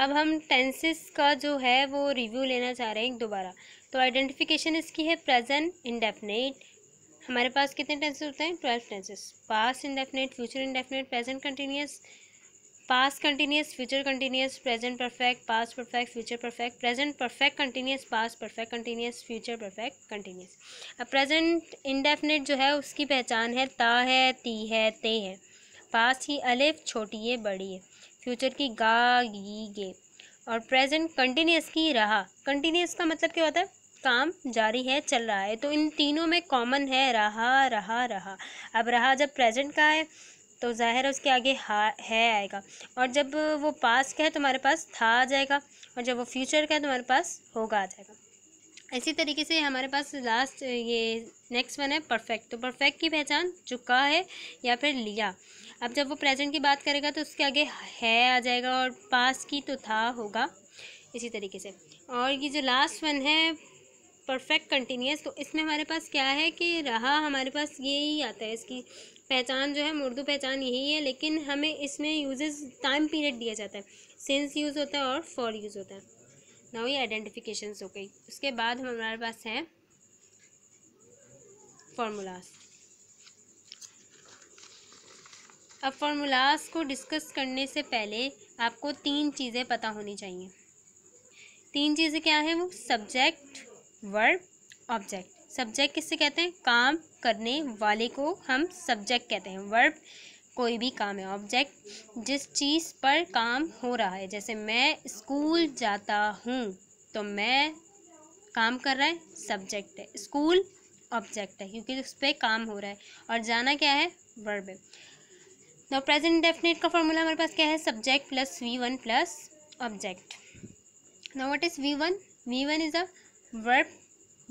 अब हम टेंसेस का जो है वो रिव्यू लेना चाह रहे हैं दोबारा तो आइडेंटिफिकेशन इसकी है प्रेजेंट इंडेफिनेट हमारे पास कितने टेंसेस होते हैं twelve tenses past indefinite future indefinite present continuous past continuous future continuous present perfect past perfect future perfect present perfect continuous past perfect continuous future perfect continuous अब present indefinite जो है उसकी पहचान है ता है ती है ते है पास ही अलिफ छोटी है बड़ी है फ्यूचर की गा गी गे और प्रेजेंट की रहा कंटिन्यूस का मतलब क्या होता है काम जारी है चल रहा है तो इन तीनों में कॉमन है रहा रहा रहा अब रहा जब प्रेजेंट का है तो ज़ाहिर है उसके आगे हा है आएगा और जब वो पास का है तुम्हारे तो पास था आ जाएगा और जब वो फ्यूचर का है तुम्हारे तो पास होगा आ जाएगा इसी तरीके से हमारे पास लास्ट ये नेक्स्ट वन है परफेक्ट तो परफेक्ट की पहचान चुका है या फिर लिया अब जब वो प्रेजेंट की बात करेगा तो उसके आगे है आ जाएगा और पास की तो था होगा इसी तरीके से और ये जो लास्ट वन है परफेक्ट कंटिन्यूस तो इसमें हमारे पास क्या है कि रहा हमारे पास यही आता है इसकी पहचान जो है उर्दू पहचान यही है लेकिन हमें इसमें यूजेस टाइम पीरियड दिया जाता है सेंस यूज़ होता है और फॉर यूज़ होता है ना ये आइडेंटिफिकेशन हो गई उसके बाद हमारे पास हैं फार्मूलाज अब फार्मूलाज को डिस्कस करने से पहले आपको तीन चीज़ें पता होनी चाहिए तीन चीज़ें क्या हैं वो सब्जेक्ट वर्ब ऑब्जेक्ट सब्जेक्ट किससे कहते हैं काम करने वाले को हम सब्जेक्ट कहते हैं वर्ब कोई भी काम है ऑब्जेक्ट जिस चीज़ पर काम हो रहा है जैसे मैं स्कूल जाता हूँ तो मैं काम कर रहा है सब्जेक्ट है स्कूल ऑब्जेक्ट है क्योंकि उस पर काम हो रहा है और जाना क्या है वर्ब है द प्रेजेंट डेफिनेट का फॉर्मूला हमारे पास क्या है subject plus V one plus object now what is V one V one is a verb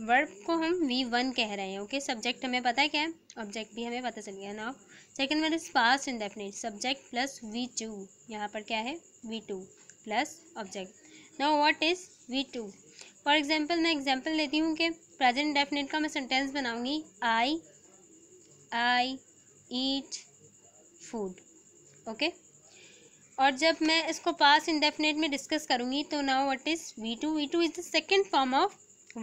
verb को हम वी वन कह रहे हैं ओके okay? सब्जेक्ट हमें पता है क्या है ऑब्जेक्ट भी हमें पता चल गया ना second one is indefinite subject plus V two यहाँ पर क्या है V two plus object now what is V two for example मैं एग्जाम्पल लेती हूँ कि प्रेजेंट डेफिनेट का मैं सेंटेंस बनाऊँगी आई आई ईट फूड ओके और जब मैं इसको पास इंडेफिनेट में डिस्कस करूँगी तो now what is V two V two is the second form of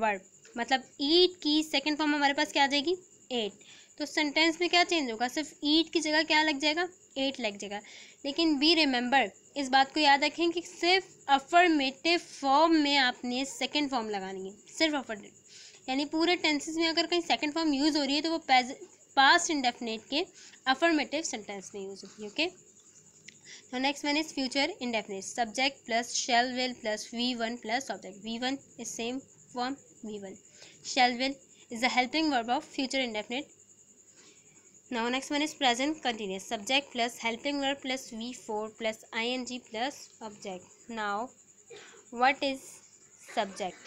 verb मतलब ईट की सेकेंड फॉर्म हमारे पास क्या आ जाएगी एट तो सेंटेंस में क्या चेंज होगा सिर्फ ईट की जगह क्या लग जाएगा एट लग जाएगा लेकिन बी रिमेंबर इस बात को याद रखें कि सिर्फ अफर्मेटिव फॉर्म में आपने सेकेंड फॉर्म लगानी है सिर्फ अफर्मेटिव यानी पूरे टेंसेस में अगर कहीं सेकेंड फॉर्म यूज़ हो रही है तो वो पास्ट इंडेफिनेट के अफर्मेटिव सेंटेंस में यूज होती है ओके तो next one is future indefinite subject plus shall will plus V one plus object V one is same form V one shall will is the helping verb of future indefinite now next one is present continuous subject plus helping verb plus V four plus I N G plus object now what is subject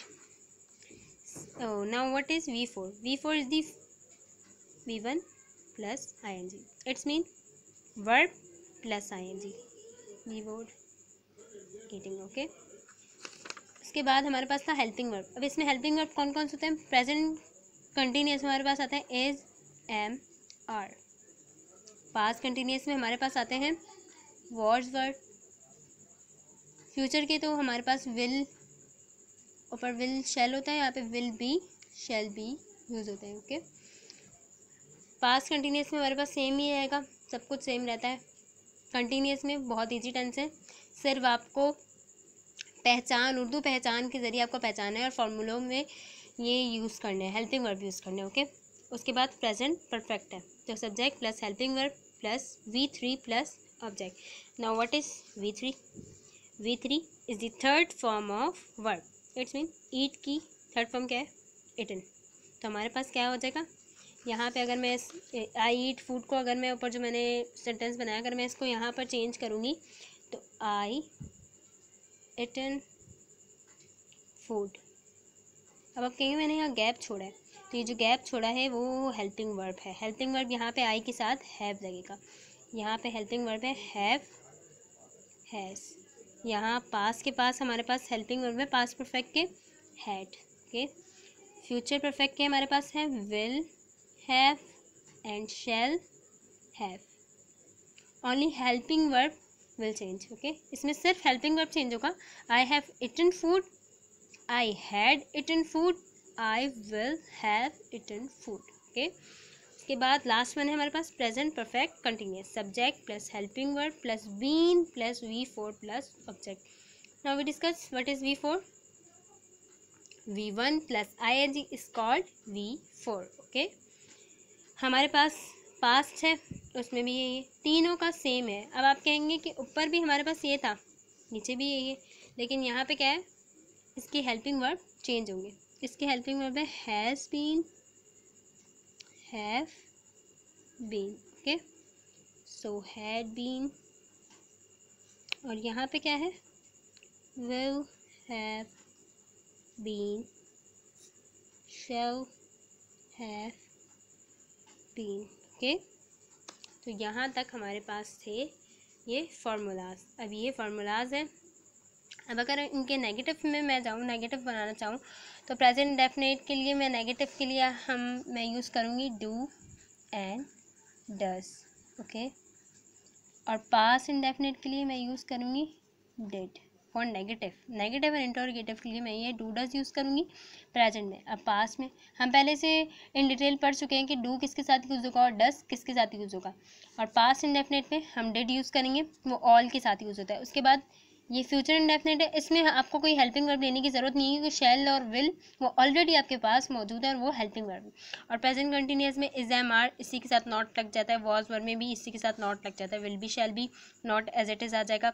now what is V four V four is the V one plus I N G it's mean verb plus I N G V वोड eating okay उसके बाद हमारे पास था helping verb अब इसमें helping verb कौन कौन से होते हैं प्रेजेंट कंटिन्यूस हमारे पास आते हैं is am are past continuous में हमारे पास आते हैं वर्ड्स वर्ड फ्यूचर के तो हमारे पास विल ऊपर विल शेल होता है यहाँ पे will be shall be use होते हैं ओके okay? पास कंटिन्यूस में हमारे पास सेम ही रहेगा सब कुछ सेम रहता है कंटिन्यूस में बहुत ईजी टेंस है सिर्फ आपको पहचान उर्दू पहचान के ज़रिए आपको पहचान है और फार्मूलों में ये यूज़ करने हैं हेल्पिंग वर्ब यूज़ करने ओके उसके बाद प्रेजेंट परफेक्ट है तो subject plus helping verb plus V three plus object now what is V three V three is the third form of verb it's mean eat की third form क्या है eaten तो हमारे पास क्या हो जाएगा यहाँ पे अगर मैं आई ईट फूड को अगर मैं ऊपर जो मैंने सेंटेंस बनाया अगर मैं इसको यहाँ पर चेंज करूँगी तो आई इटन फूड अब आप कहेंगे मैंने यहाँ गैप छोड़ा है तो ये जो गैप छोड़ा है वो हेल्पिंग वर्ब है हेल्पिंग वर्ब यहाँ पे आई के साथ हैव लगेगा यहाँ पे हेल्पिंग वर्ब है हैव हैज़ यहाँ पास के पास हमारे पास हेल्पिंग वर्ब है पास परफेक्ट के हैड ओके फ्यूचर परफेक्ट के हमारे पास है will have and shall have only helping verb will change okay isme sirf helping verb change hoga I have eaten food I had eaten food I will have eaten food okay के बाद last one है हमारे पास present perfect continuous subject plus helping word plus been plus V four plus object now we discuss what is V four V one plus I N G is called V four okay हमारे पास past है उसमें भी यही है तीनों का same है अब आप कहेंगे कि ऊपर भी हमारे पास ये था नीचे भी यही है लेकिन यहाँ पे क्या है इसके हेल्पिंग वर्ब चेंज होंगे इसके हेल्पिंग वर्ब है has been have been okay so had been और यहाँ पे क्या है will have been shall have तीन ओके तो यहाँ तक हमारे पास थे ये फार्मूलाज अब ये फार्मूलाज हैं अब अगर इनके नेगेटिव में मैं जाऊँ नेगेटिव बनाना चाहूँ तो प्रेजेंट डेफिनेट के लिए मैं नेगेटिव के लिए हम मैं यूज़ करूँगी डू एंड डस ओके और पास इंडेफिनेट के लिए मैं यूज़ करूँगी डेड फॉर नेगेटिव नेगेटिव और इंटरोगेटिव के लिए मैं ये डू डज यूज़ करूँगी प्रेजेंट में अब पास में हम पहले से इन डिटेल पढ़ चुके हैं कि डू किसके साथ यूज़ होगा और डस किसके साथ यूज़ होगा और पास्ट इंडेफिनेट में हम डिड यूज़ करेंगे वो ऑल के साथ यूज़ होता है उसके बाद ये फ्यूचर इंडेफिनेट है इसमें आपको कोई हेल्पिंग वर्ब लेने की ज़रूरत नहीं है क्योंकि शेल और विल वो ऑलरेडी आपके पास मौजूद है और वो हेल्पिंग वर्ब और प्रेजेंट कंटिन्यूस में इज एम आर इसी के साथ नॉट लग जाता है वॉज वर्ब में भी इसी के साथ नॉट लग जाता है विल भी शेल भी नॉट एज इट इज़ आ जाएगा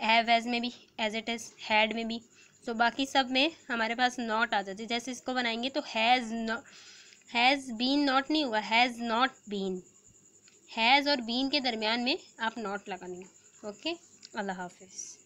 हैव एज में भी एज इट इज़ हैड में भी तो बाकी सब में हमारे पास नॉट आ जाती है जैसे इसको बनाएंगे तो has not has been not नहीं हुआ हैज़ नॉट बीन हैज़ और बीन के दरमियान में आप नॉट लगानी ओके अल्लाह हाफिज़